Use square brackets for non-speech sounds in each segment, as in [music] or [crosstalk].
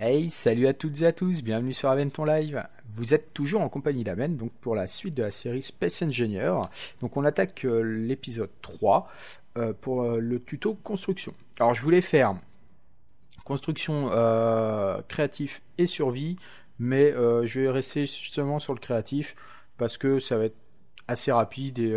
Hey, salut à toutes et à tous, bienvenue sur Aventon Live. Vous êtes toujours en compagnie d'Amen donc pour la suite de la série Space Engineer. Donc on attaque euh, l'épisode 3 euh, pour euh, le tuto construction. Alors je voulais faire construction créatif et survie, mais je vais rester justement sur le créatif parce que ça va être assez rapide et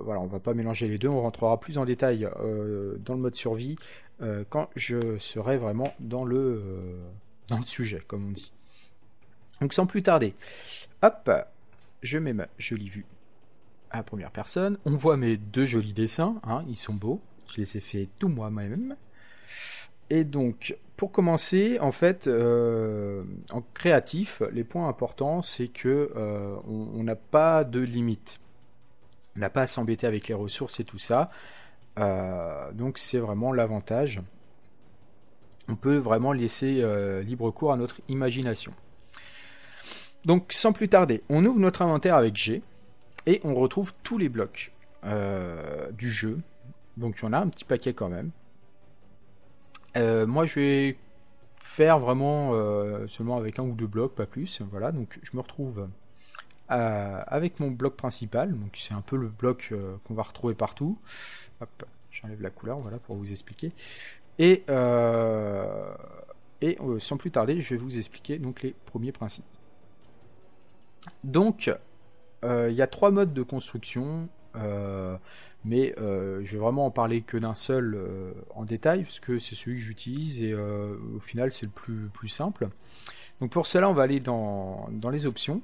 voilà, on va pas mélanger les deux, on rentrera plus en détail dans le mode survie quand je serai vraiment dans le dans le sujet, comme on dit. Donc sans plus tarder, hop, je mets ma jolie vue à première personne. On voit mes deux jolis dessins, hein, ils sont beaux. Je les ai fait tout moi-même. Et donc, pour commencer, en fait, euh, en créatif, les points importants, c'est que euh, on n'a pas de limite. On n'a pas à s'embêter avec les ressources et tout ça. Euh, donc, c'est vraiment l'avantage on peut vraiment laisser euh, libre cours à notre imagination. Donc sans plus tarder, on ouvre notre inventaire avec G et on retrouve tous les blocs euh, du jeu. Donc il y en a un petit paquet quand même. Euh, moi je vais faire vraiment seulement avec un ou deux blocs, pas plus. Voilà, donc je me retrouve avec mon bloc principal. Donc c'est un peu le bloc qu'on va retrouver partout. Hop, j'enlève la couleur, voilà, pour vous expliquer. Et, euh, euh, sans plus tarder, je vais vous expliquer donc les premiers principes. Donc, euh, il y a trois modes de construction, mais je vais vraiment en parler que d'un seul en détail, parce que c'est celui que j'utilise et au final c'est le plus, simple. Donc pour cela, on va aller dans, dans les options,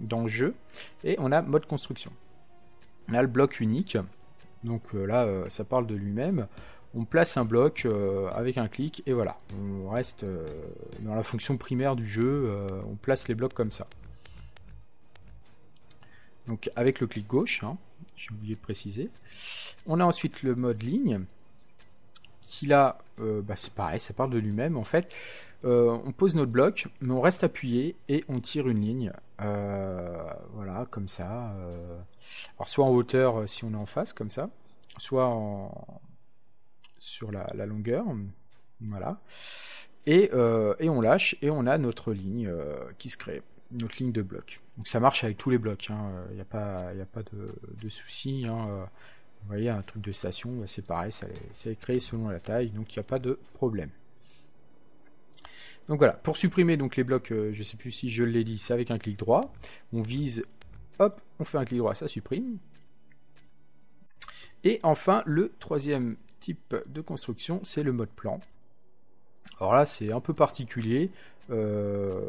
dans le jeu, et on a mode construction. On a le bloc unique, donc là ça parle de lui-même on place un bloc euh, avec un clic et voilà, on reste euh, dans la fonction primaire du jeu, euh, on place les blocs comme ça. Donc avec le clic gauche, hein, j'ai oublié de préciser. On a ensuite le mode ligne, qui là, bah, c'est pareil, ça parle de lui-même en fait. on pose notre bloc, mais on reste appuyé et on tire une ligne. voilà, comme ça. Alors soit en hauteur si on est en face, comme ça, soit en, sur la, longueur. Voilà. Et, euh, et, on lâche et on a notre ligne euh, qui se crée, notre ligne de bloc. Donc ça marche avec tous les blocs, il hein. n'y euh, a, pas, y a pas de, de souci. Hein. Vous voyez, un truc de station, bah, c'est pareil, ça est, créé selon la taille, donc il n'y a pas de problème. Donc voilà, pour supprimer donc les blocs, je ne sais plus si je l'ai dit, c'est avec un clic droit. On vise, hop, on fait un clic droit, ça supprime. Et enfin, le troisième type de construction, c'est le mode plan. Alors là, c'est un peu particulier. Euh,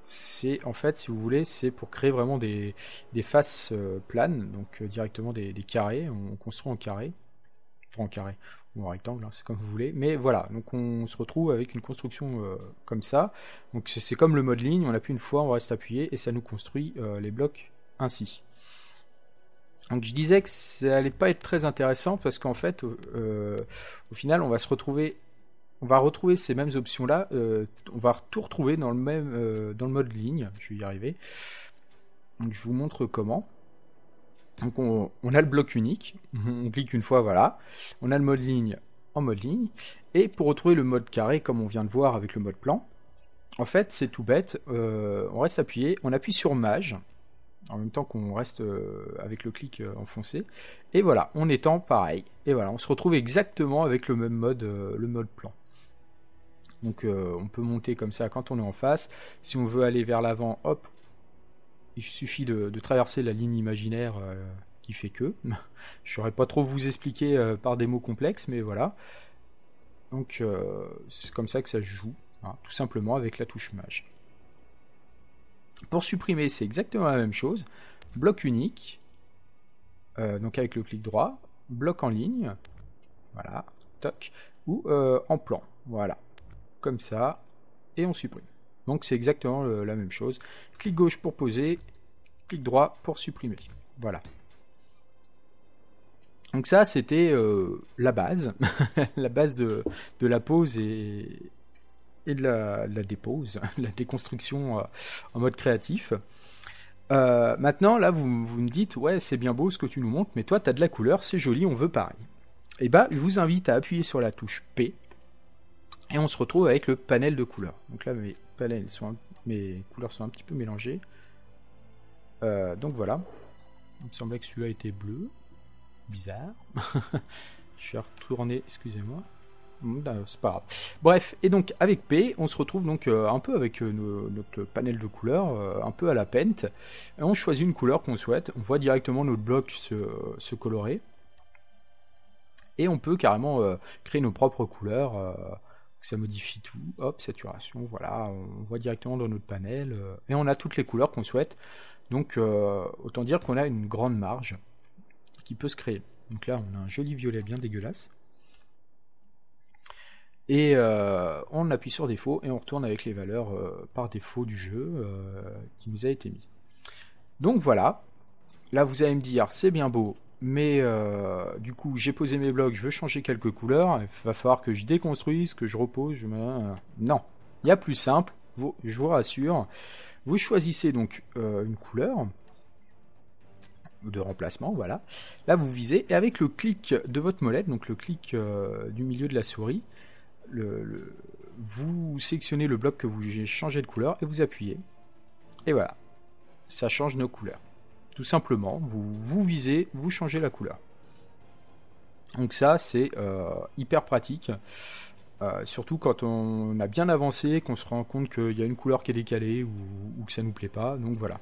c'est en fait, si vous voulez, c'est pour créer vraiment des, faces euh, planes, donc euh, directement des, carrés. On construit en carré, en carré ou en rectangle, hein, c'est comme vous voulez. Mais voilà, donc on se retrouve avec une construction comme ça. Donc c'est comme le mode ligne, on appuie une fois, on reste appuyé et ça nous construit les blocs ainsi. Donc je disais que ça n'allait pas être très intéressant parce qu'en fait, euh, au final, on va se retrouver, on va retrouver ces mêmes options là, euh, on va tout retrouver dans le même, euh, dans le mode ligne. Je vais y arriver. Donc je vous montre comment. Donc on, on, a le bloc unique, on clique une fois, voilà. On a le mode ligne en mode ligne. Et pour retrouver le mode carré, comme on vient de voir avec le mode plan, en fait c'est tout bête, on reste appuyé, on appuie sur Mage, en même temps qu'on reste euh, avec le clic euh, enfoncé. Et voilà, on étend pareil. Et voilà, on se retrouve exactement avec le même mode, euh, le mode plan. Donc on peut monter comme ça quand on est en face. Si on veut aller vers l'avant, hop, il suffit de, traverser la ligne imaginaire qui fait que. [laughs] Je ne saurais pas trop vous expliquer par des mots complexes, mais voilà. Donc c'est comme ça que ça se joue, hein, tout simplement avec la touche mage. Pour supprimer, c'est exactement la même chose. Bloc unique, euh, donc avec le clic droit, bloc en ligne, voilà, toc, ou euh, en plan, voilà, comme ça, et on supprime. Donc c'est exactement la même chose. Clic gauche pour poser, clic droit pour supprimer, voilà. Donc ça, c'était euh, la base, [laughs] la base de, de la pose et, de la, dépose, [laughs] la déconstruction euh, en mode créatif. Euh, maintenant, là, vous, me dites, ouais, c'est bien beau ce que tu nous montres, mais toi, t'as de la couleur, c'est joli, on veut pareil. Et eh bah, ben, je vous invite à appuyer sur la touche P, et on se retrouve avec le panel de couleurs. Donc là, mes, couleurs sont un petit peu mélangées. Euh, donc voilà. Il me semblait que celui-là était bleu. Bizarre. [laughs] je vais retourner, excusez-moi. Hmm, bah, c'est pas Bref, et donc avec P, on se retrouve donc euh, un peu avec euh, notre panel de couleurs, euh, un peu à la pente. Et on choisit une couleur qu'on souhaite, on voit directement notre bloc se, se colorer. Et on peut carrément créer nos propres couleurs. ça modifie tout, hop, saturation, voilà, on voit directement dans notre panel. et on a toutes les couleurs qu'on souhaite. Donc autant dire qu'on a une grande marge qui peut se créer. Donc là, on a un joli violet bien dégueulasse. Et euh, on appuie sur défaut et on retourne avec les valeurs euh, par défaut du jeu euh, qui nous a été mis. Donc voilà. Là vous allez me dire c'est bien beau, mais du coup j'ai posé mes blocs, je veux changer quelques couleurs, il va falloir que je déconstruise, que je repose, je Non, il y a plus simple, je vous rassure. Vous choisissez donc une couleur de remplacement, voilà. Là vous visez et avec le clic de votre molette, donc le clic du milieu de la souris, vous sélectionnez le bloc que vous voulez de couleur et vous appuyez. Et voilà, ça change nos couleurs. Tout simplement, vous, vous visez, vous changez la couleur. Donc ça, c'est euh, hyper pratique. Euh, surtout quand on a bien avancé, qu'on se rend compte qu'il y a une couleur qui est décalée ou, que ça nous plaît pas. Donc voilà.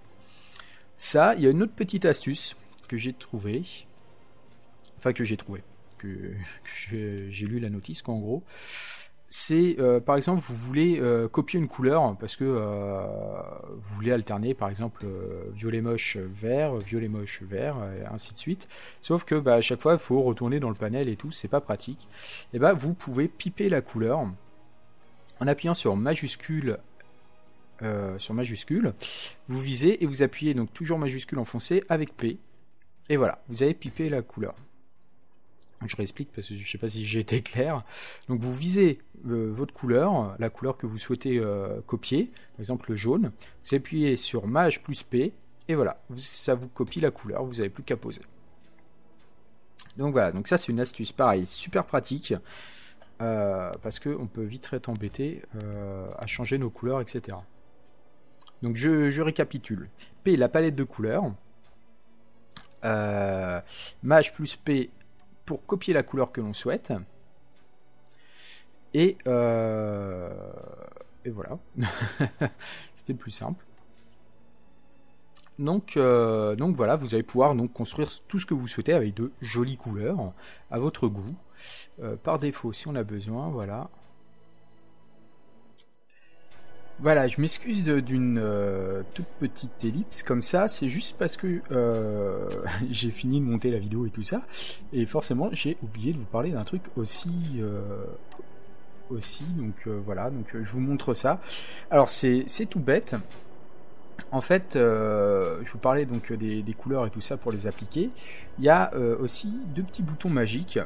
Ça, il y a une autre petite astuce que j'ai trouvé Enfin, que j'ai trouvé Que, [laughs] que j'ai lu la notice, qu'en gros, c'est euh, par exemple vous voulez euh, copier une couleur parce que euh, vous voulez alterner par exemple violet moche vert, violet moche vert, et ainsi de suite. Sauf que bah, à chaque fois il faut retourner dans le panel et tout, c'est pas pratique. Et eh bah ben, vous pouvez piper la couleur en appuyant sur majuscule. sur majuscule, vous visez et vous appuyez donc toujours majuscule enfoncé avec P, et voilà, vous avez pipé la couleur. Je réexplique parce que je ne sais pas si j'ai été clair. Donc vous visez euh, votre couleur, la couleur que vous souhaitez euh, copier, par exemple le jaune. Vous appuyez sur Maj plus P et voilà, ça vous copie la couleur, vous n'avez plus qu'à poser. Donc voilà, donc ça c'est une astuce pareil, super pratique. Euh, parce qu'on peut vite être embêté à changer nos couleurs, etc. Donc je, récapitule. P, la palette de couleurs. Maj plus P pour copier la couleur que l'on souhaite. Et, euh, et voilà. [laughs] C'était plus simple. Donc, euh, donc voilà, vous allez pouvoir donc construire tout ce que vous souhaitez avec de jolies couleurs à votre goût. Euh, par défaut, si on a besoin, voilà. Voilà, je m'excuse d'une euh, toute petite ellipse comme ça, c'est juste parce que euh, [laughs] j'ai fini de monter la vidéo et tout ça, et forcément j'ai oublié de vous parler d'un truc aussi... Euh, aussi, donc voilà, donc je vous montre ça. Alors c'est tout bête, en fait, je vous parlais donc des, couleurs et tout ça pour les appliquer. Il y a aussi deux petits boutons magiques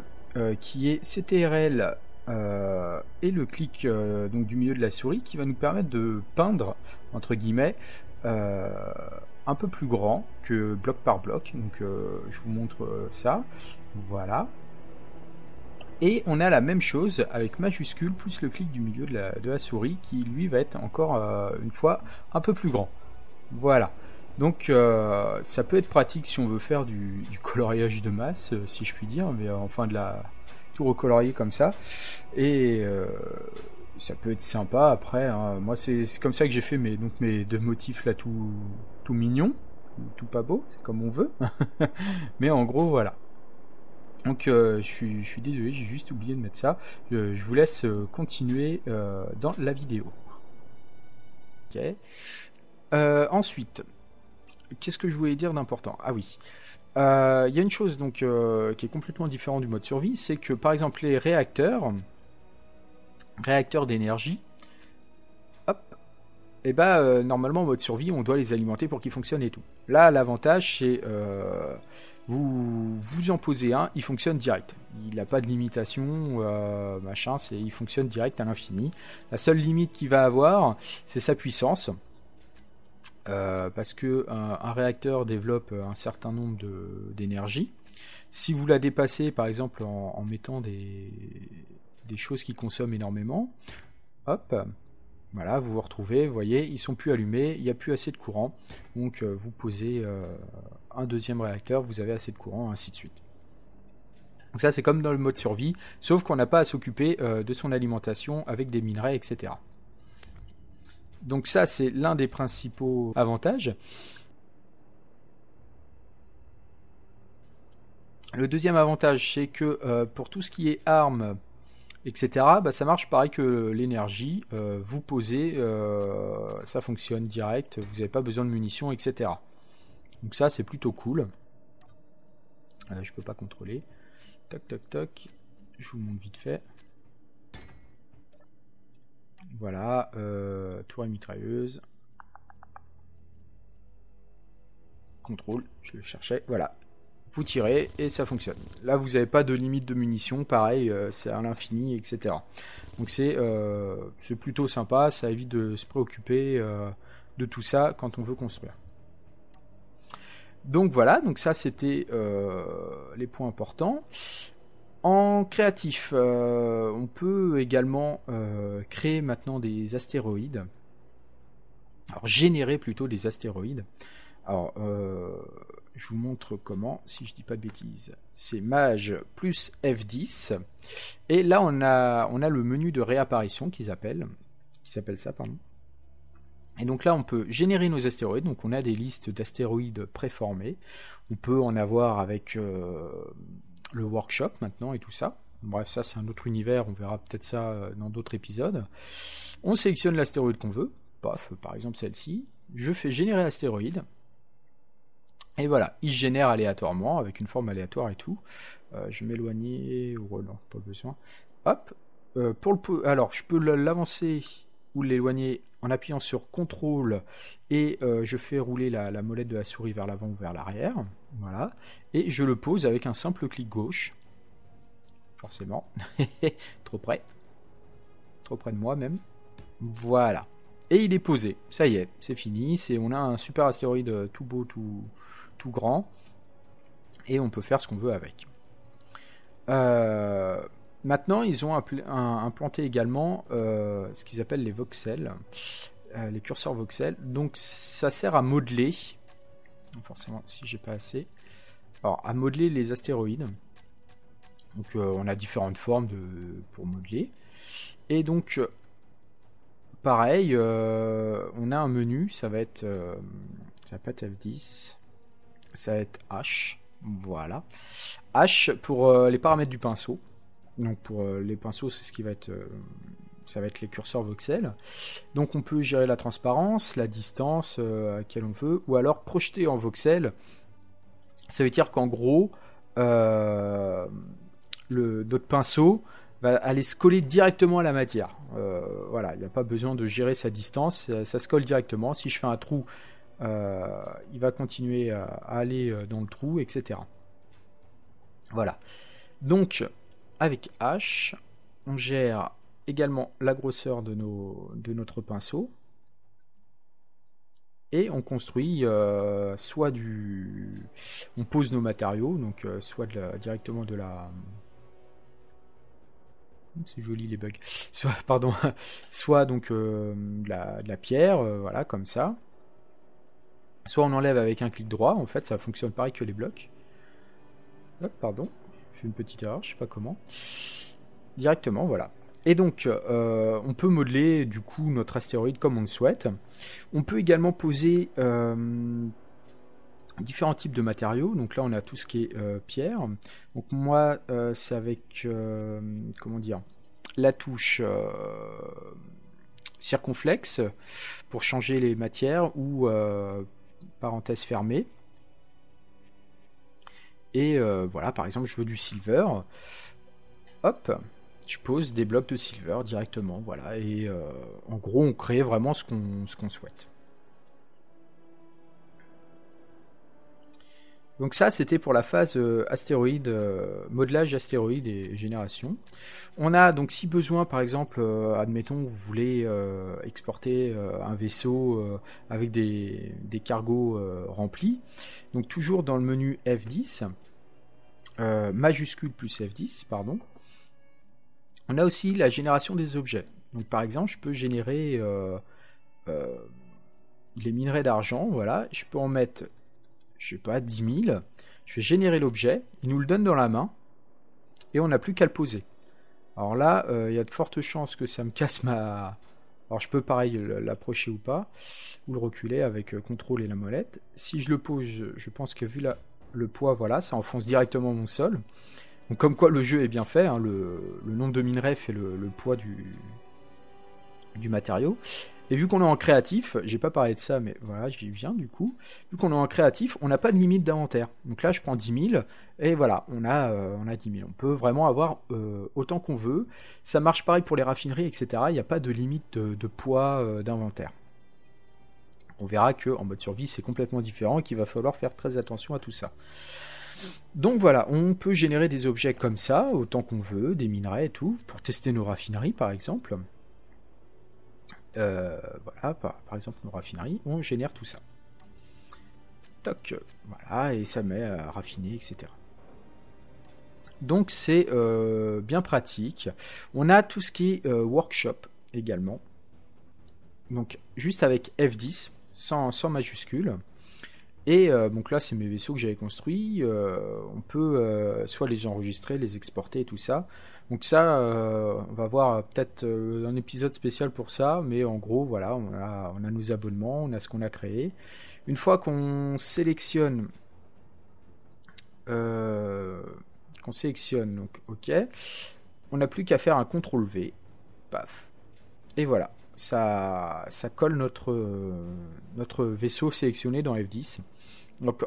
qui est CTRL euh, et le clic euh, donc du milieu de la souris qui va nous permettre de peindre entre guillemets euh, un peu plus grand que bloc par bloc. Donc je vous montre ça. Voilà. Et on a la même chose avec majuscule plus le clic du milieu de la, souris qui lui va être encore une fois un peu plus grand. Voilà. Donc ça peut être pratique si on veut faire du, coloriage de masse, si je puis dire, mais enfin de la, tout recolorier comme ça. Et euh, ça peut être sympa après. Hein. Moi, c'est comme ça que j'ai fait mais donc mes deux motifs là, tout, tout mignon tout pas beau, c'est comme on veut. [laughs] Mais en gros, voilà. Donc, euh, je, suis, je, suis, désolé, j'ai juste oublié de mettre ça. Je, vous laisse euh, continuer dans la vidéo. Ok. ensuite, qu'est-ce que je voulais dire d'important Ah oui. Euh, il y a une chose donc euh, qui est complètement différente du mode survie, c'est que par exemple les réacteurs, réacteurs d'énergie, hop, et eh bah ben, euh, normalement en mode survie on doit les alimenter pour qu'ils fonctionnent et tout. Là l'avantage c'est vous vous en posez un, il fonctionne direct. Il n'a pas de limitation, machin, c'est il fonctionne direct à l'infini. La seule limite qu'il va avoir, c'est sa puissance. Euh, parce que euh, un, réacteur développe euh, un certain nombre d'énergie. Si vous la dépassez, par exemple, en, mettant des, des, choses qui consomment énormément, hop, voilà, vous vous retrouvez, vous voyez, ils sont plus allumés, il n'y a plus assez de courant. Donc vous posez un deuxième réacteur, vous avez assez de courant, ainsi de suite. Donc ça c'est comme dans le mode survie, sauf qu'on n'a pas à s'occuper de son alimentation avec des minerais, etc. Donc ça, c'est l'un des principaux avantages. Le deuxième avantage, c'est que euh, pour tout ce qui est armes, etc., bah, ça marche pareil que l'énergie. Euh, vous posez, euh, ça fonctionne direct, vous n'avez pas besoin de munitions, etc. Donc ça, c'est plutôt cool. je ne peux pas contrôler. Toc, toc, toc. Je vous montre vite fait. Voilà, euh, tour et mitrailleuse. Contrôle, je le cherchais, voilà. Vous tirez et ça fonctionne. Là, vous n'avez pas de limite de munitions, pareil, euh, c'est à l'infini, etc. Donc euh, c'est plutôt sympa, ça évite de se préoccuper de tout ça quand on veut construire. Donc voilà, donc ça c'était les points importants. En créatif, euh, on peut également euh, créer maintenant des astéroïdes. Alors générer plutôt des astéroïdes. Alors, euh, je vous montre comment, si je dis pas de bêtises. C'est Mage plus F10. Et là, on a, on a le menu de réapparition qu'ils appellent. Qui s'appelle ça, pardon. Et donc là, on peut générer nos astéroïdes. Donc on a des listes d'astéroïdes préformées. On peut en avoir avec le workshop maintenant et tout ça. Bref, ça c'est un autre univers, on verra peut-être ça euh, dans d'autres épisodes. On sélectionne l'astéroïde qu'on veut, paf, par exemple celle-ci. Je fais générer l'astéroïde. Et voilà, il génère aléatoirement, avec une forme aléatoire et tout. Euh, je vais m'éloigner, oh, oh non, pas besoin. Hop, euh, pour le... alors je peux l'avancer ou l'éloigner en appuyant sur CTRL et je fais rouler la molette de la souris vers l'avant ou vers l'arrière. Voilà. Et je le pose avec un simple clic gauche. Forcément. [laughs] Trop près. Trop près de moi même. Voilà. Et il est posé. Ça y est, c'est fini. C'est, on a un super astéroïde tout beau, tout, tout grand. Et on peut faire ce qu'on veut avec. Euh, maintenant, ils ont implanté également euh, ce qu'ils appellent les voxels, euh, les curseurs voxels. Donc, ça sert à modeler forcément, si j'ai pas assez. Alors, à modeler les astéroïdes. Donc, euh, on a différentes formes de, pour modeler. Et donc, euh, pareil, euh, on a un menu, ça va être. ça va pas être F10. Ça va être H. Voilà. H pour les paramètres du pinceau. Donc, pour les pinceaux, c'est ce qui va être ça va être les curseurs voxels. Donc on peut gérer la transparence, la distance euh, à laquelle on veut, ou alors projeter en voxel. Ça veut dire qu'en gros, euh, le, notre pinceau va aller se coller directement à la matière. Euh, voilà, il n'y a pas besoin de gérer sa distance, ça, se colle directement. Si je fais un trou, il va continuer à, à aller dans le trou, etc. Voilà. Donc, avec H, on gère également la grosseur de, nos, de notre pinceau. Et on construit euh, soit du... On pose nos matériaux, donc euh, soit de directement de la... Hum, c'est joli les bugs. [laughs] Soit, pardon, [laughs] soit donc euh, de, la, pierre, voilà, comme ça. Soit on enlève avec un clic droit, en fait ça fonctionne pareil que les blocs. Hop, pardon, j'ai une petite erreur, je sais pas comment. Directement, voilà. Et donc, euh, on peut modeler du coup notre astéroïde comme on le souhaite. On peut également poser euh, différents types de matériaux. Donc là, on a tout ce qui est euh, pierre. Donc moi, c'est avec comment dire la touche circonflexe pour changer les matières ou parenthèse fermée. Et voilà, par exemple, je veux du silver. Hop, pose des blocs de silver directement, voilà, et euh, en gros on crée vraiment ce qu'on qu'on souhaite. Donc ça, c'était pour la phase euh, astéroïde, euh, modelage astéroïde et génération. On a donc si besoin, par exemple, admettons, vous voulez exporter un vaisseau avec des, des cargos remplis. Donc toujours dans le menu F10, majuscule plus F10, pardon. On a aussi la génération des objets. Donc par exemple, je peux générer euh, euh, les minerais d'argent, voilà, je peux en mettre, je sais pas, 10 000. Je vais générer l'objet, il nous le donne dans la main, et on n'a plus qu'à le poser. Alors là, euh, il y a de fortes chances que ça me casse ma... Alors je peux pareil l'approcher ou pas, ou le reculer avec contrôle et la molette. Si je le pose, je pense que vu le poids, voilà, ça enfonce directement mon sol. Donc, comme quoi le jeu est bien fait, hein, le, nombre de minerais fait le, poids du, matériau. Et vu qu'on est en créatif, j'ai pas parlé de ça, mais voilà, j'y viens du coup. Vu qu'on est en créatif, on n'a pas de limite d'inventaire. Donc là, je prends 10 000 et voilà, on a, 10 euh, 000. On peut vraiment avoir euh, autant qu'on veut. Ça marche pareil pour les raffineries, etc. Il n'y a pas de limite de, poids euh, d'inventaire. On verra que en mode survie, c'est complètement différent et qu'il va falloir faire très attention à tout ça. Donc voilà, on peut générer des objets comme ça, autant qu'on veut, des minerais et tout, pour tester nos raffineries par exemple. Euh, voilà, par, exemple nos raffineries, on génère tout ça. Toc, voilà, et ça met à raffiner, etc. Donc c'est euh, bien pratique. On a tout ce qui est euh, workshop également. Donc juste avec F10, sans, sans majuscule. Et euh, donc là, c'est mes vaisseaux que j'avais construits. Euh, on peut euh, soit les enregistrer, les exporter et tout ça. Donc ça, on va voir peut-être un épisode spécial pour ça. Mais en gros, voilà, on a, on a nos abonnements, on a ce qu'on a créé. Une fois qu'on sélectionne... qu'on sélectionne, donc OK. On n'a plus qu'à faire un CTRL V. Paf. Et voilà ça, ça colle notre, notre vaisseau sélectionné dans F10.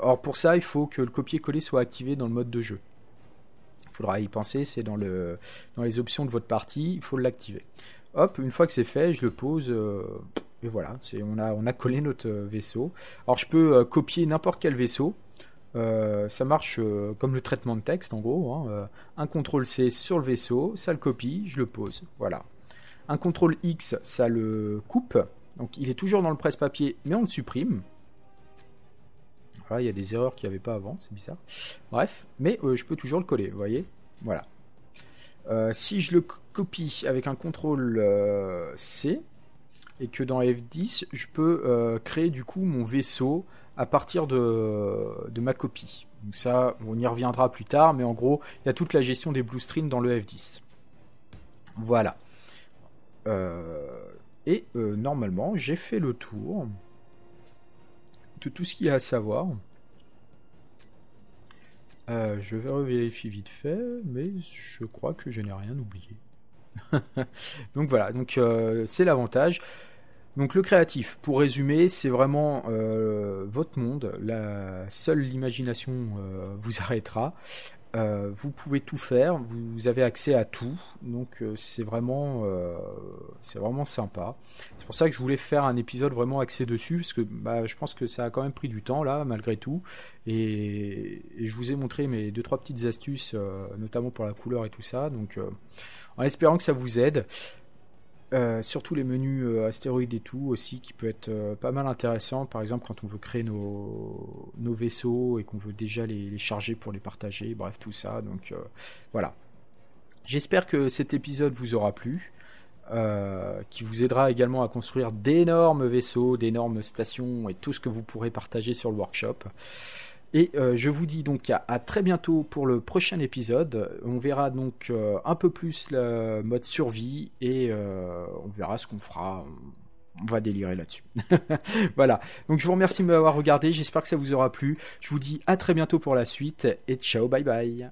or pour ça, il faut que le copier-coller soit activé dans le mode de jeu. Il faudra y penser, c'est dans, le, dans les options de votre partie, il faut l'activer. Hop, une fois que c'est fait, je le pose. Euh, et voilà, on a, on a collé notre euh, vaisseau. Alors je peux euh, copier n'importe quel vaisseau. ça marche comme le traitement de texte en gros. Hein, un CTRL C sur le vaisseau, ça le copie, je le pose. Voilà, un contrôle X, ça le coupe. Donc il est toujours dans le presse-papier, mais on le supprime. Voilà, il y a des erreurs qu'il n'y avait pas avant, c'est bizarre. Bref, mais euh, je peux toujours le coller, vous voyez Voilà. Euh, si je le copie avec un contrôle euh, C, et que dans F10, je peux créer du coup mon vaisseau à partir de, ma copie. Donc ça, on y reviendra plus tard, mais en gros, il y a toute la gestion des blue streams dans le F10. Voilà. Euh, et euh, normalement, j'ai fait le tour de tout ce qu'il y a à savoir. Euh, je vais revérifier vite fait, mais je crois que je n'ai rien oublié. [laughs] donc voilà, donc c'est l'avantage. Donc le créatif, pour résumer, c'est vraiment votre monde. La seule l'imagination vous [laughs] arrêtera. Euh, vous pouvez tout faire, vous avez accès à tout, donc euh, c'est vraiment, euh, vraiment sympa. C'est pour ça que je voulais faire un épisode vraiment axé dessus, parce que bah, je pense que ça a quand même pris du temps là, malgré tout, et, je vous ai montré mes 2-3 petites astuces, notamment pour la couleur et tout ça, donc en espérant que ça vous aide. Euh, surtout les menus euh, astéroïdes et tout aussi qui peut être euh, pas mal intéressant par exemple quand on veut créer nos, nos vaisseaux et qu'on veut déjà les, les, charger pour les partager bref tout ça donc voilà j'espère que cet épisode vous aura plu qui vous aidera également à construire d'énormes vaisseaux d'énormes stations et tout ce que vous pourrez partager sur le workshop et euh, je vous dis donc à, très bientôt pour le prochain épisode. On verra donc euh, un peu plus le mode survie et euh, on verra ce qu'on fera. On va délirer là-dessus. [laughs] voilà. Donc je vous remercie de m'avoir regardé. J'espère que ça vous aura plu. Je vous dis à très bientôt pour la suite et ciao, bye bye.